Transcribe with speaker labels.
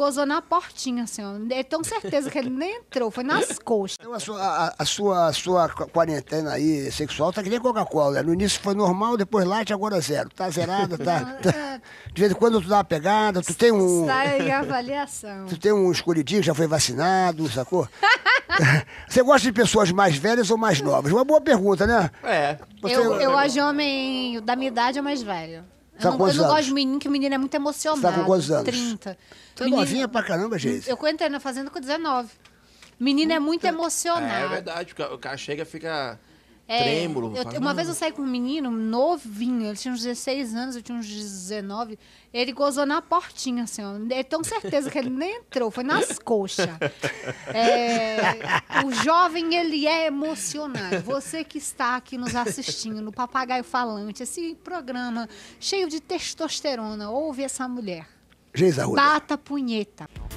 Speaker 1: gozou na portinha, assim, Eu tenho certeza que ele nem entrou, foi nas
Speaker 2: coxas. Então a sua, a, a sua, a sua quarentena aí sexual tá que nem Coca-Cola. Né? No início foi normal, depois light, agora zero. Tá zerada, tá, tá, é. De vez em quando tu dá uma pegada, tu tem um. Sai
Speaker 1: avaliação. Tu tem
Speaker 2: um escolhidinho, já foi vacinado, sacou? Você gosta de pessoas mais velhas ou mais novas? Uma boa pergunta, né? É. Você... Eu, eu
Speaker 1: acho homem da minha idade é mais velho eu não, eu não gosto de menino, que o menino é muito emocionado. Você tá com quantos anos? 30. Você tá menino... novinha
Speaker 2: pra caramba, gente. Eu
Speaker 1: entrei na fazenda com 19. Menino é muito emocionado. É, é verdade, o cara chega e fica é, trêmulo. Eu, uma vez eu saí com um menino novinho, ele tinha uns 16 anos, eu tinha uns 19. Ele gozou na portinha, assim, ó. Eu tenho certeza que ele nem entrou, foi nas coxas. É, o jovem, ele é emocionado. Você que está aqui nos assistindo, no Papagaio Falante, esse programa cheio de testosterona, ouve essa mulher. Bata punheta.